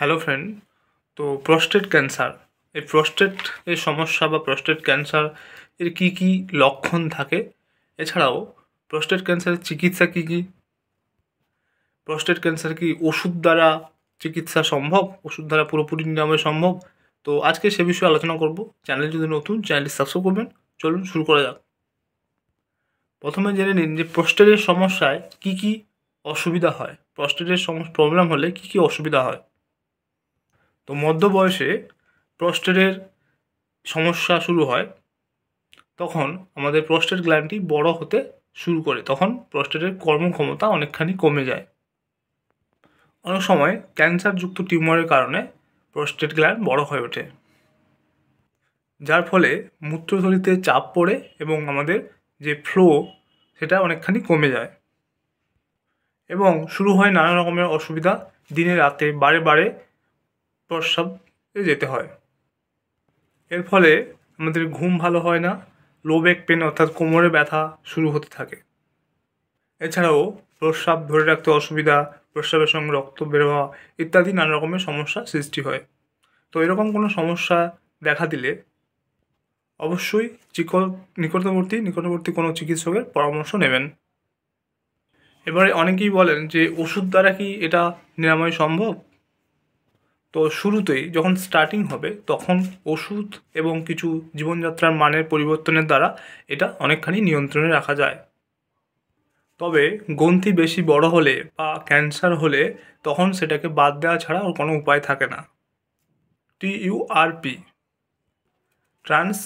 hello friend তো prostate cancer এই prostate এর সমস্যা বা প্রস্টেট ক্যান্সার এর কী কী লক্ষণ থাকে এছাড়াও প্রস্টেট ক্যান্সারের চিকিৎসা কী কী প্রস্টেট ক্যান্সার কি ওষুধ দ্বারা চিকিৎসা সম্ভব ওষুধ দ্বারা পুরোপুরি নিরাময় সম্ভব তো আজকে সে বিষয়ে আলোচনা করব চ্যানেল যদি নতুন চ্যানেলটি সাবস্ক্রাইব করবেন চলুন শুরু করা যাক প্রথমে জেনে নিন যে প্রস্টেটের সমস্যায় কী কী অসুবিধা হয় প্রস্টেটের সম প্রবলেম হলে কী কী অসুবিধা হয় তো মধ্য বয়সে প্রস্টেটের সমস্যা শুরু হয় তখন আমাদের প্রস্টেট গ্ল্যান্ডটি বড় হতে শুরু করে তখন প্রস্টেটের কর্মক্ষমতা অনেকখানি কমে যায় অনেক সময় ক্যান্সারযুক্ত টিউমারের কারণে প্রস্টেট গ্ল্যান্ড বড় হয়ে ওঠে যার ফলে মূত্রথলিতে চাপ পড়ে এবং আমাদের যে ফ্লো সেটা অনেকখানি কমে যায় এবং শুরু হয় নানা রকমের অসুবিধা দিনে রাতে বারে বারে প্রস্রাব যেতে হয় এর ফলে আমাদের ঘুম ভালো হয় না লো ব্যাক পেন অর্থাৎ কোমরে ব্যথা শুরু হতে থাকে এছাড়াও প্রস্রাব ধরে রাখতে অসুবিধা প্রস্রাবের সঙ্গে রক্ত বের হওয়া ইত্যাদি নানা রকমের সমস্যা সৃষ্টি হয় তো এরকম কোনো সমস্যা দেখা দিলে অবশ্যই চিক নিকটবর্তী নিকটবর্তী কোনো চিকিৎসকের পরামর্শ নেবেন এবারে অনেকেই বলেন যে ওষুধ দ্বারা কি এটা নিরাময় সম্ভব তো শুরুতেই যখন স্টার্টিং হবে তখন ওষুধ এবং কিছু জীবনযাত্রার মানের পরিবর্তনের দ্বারা এটা অনেকখানি নিয়ন্ত্রণে রাখা যায় তবে গ্রন্থি বেশি বড় হলে বা ক্যান্সার হলে তখন সেটাকে বাদ দেওয়া ছাড়া আর কোনো উপায় থাকে না TURP trans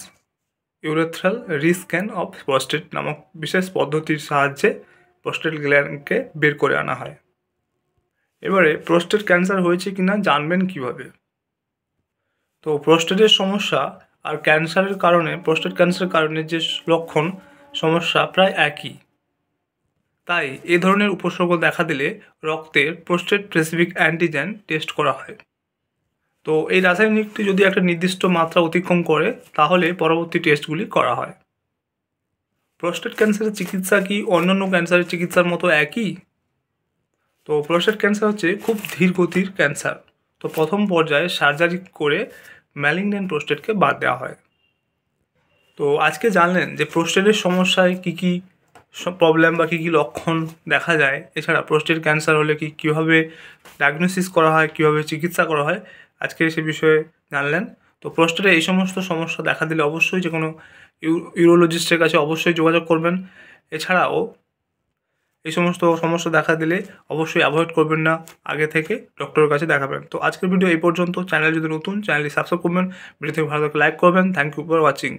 urethral resection of prostate নামক বিশেষ পদ্ধতির সাহায্যে প্রস্টেট গ্ল্যান্ডকে বের করে আনা হয় এবারে প্রোস্টেট ক্যান্সার হয়েছে কি না জানবেন কিভাবে তো প্রোস্টেটের সমস্যা আর ক্যান্সারের কারণে প্রোস্টেট ক্যান্সারের কারণে যে লক্ষণ সমস্যা প্রায় একই তাই এ ধরনের উপসর্গ দেখা দিলে রক্তের প্রোস্টেট স্পেসিফিক অ্যান্টিজেন টেস্ট করা হয় তো এই রাসায়নিকটি যদি একটা নির্দিষ্ট মাত্রা অতিক্রম করে তাহলে পরবর্তী টেস্টগুলি করা হয় প্রোস্টেট ক্যান্সারের চিকিৎসা কি অন্যান্য ক্যান্সারের চিকিৎসার মতো একই তো প্রস্টেট ক্যান্সার হচ্ছে খুব ধীর গতির ক্যান্সার তো প্রথম পর্যায়ে সার্জারি করে ম্যালিগন্যান্ট প্রোস্টেটকে বাদ দেওয়া হয় তো আজকে জানলেন যে প্রোস্টেটের সমস্যায় কি কি প্রবলেম বা কী কী লক্ষণ দেখা যায় এছাড়া প্রোস্টেট ক্যান্সার হলে কি কীভাবে ডায়াগনোসিস করা হয় কীভাবে চিকিৎসা করা হয় আজকে সে বিষয়ে জানলেন তো প্রোস্টেটে এই সমস্ত সমস্যা দেখা দিলে অবশ্যই যে কোনো ইউরোলজিস্টের কাছে অবশ্যই যোগাযোগ করবেন এছাড়াও এই সমস্ত সমস্যা দেখা দিলে অবশ্যই অ্যাভয়েড করবেন না আগে থেকে ডক্টরের কাছে দেখাবেন তো আজকের ভিডিও এই পর্যন্ত চ্যানেল যদি নতুন চ্যানেলটি সাবস্ক্রাইব করবেন ভিডিও থেকে ভালো লাইক করবেন থ্যাংক ইউ ফর ওয়াচিং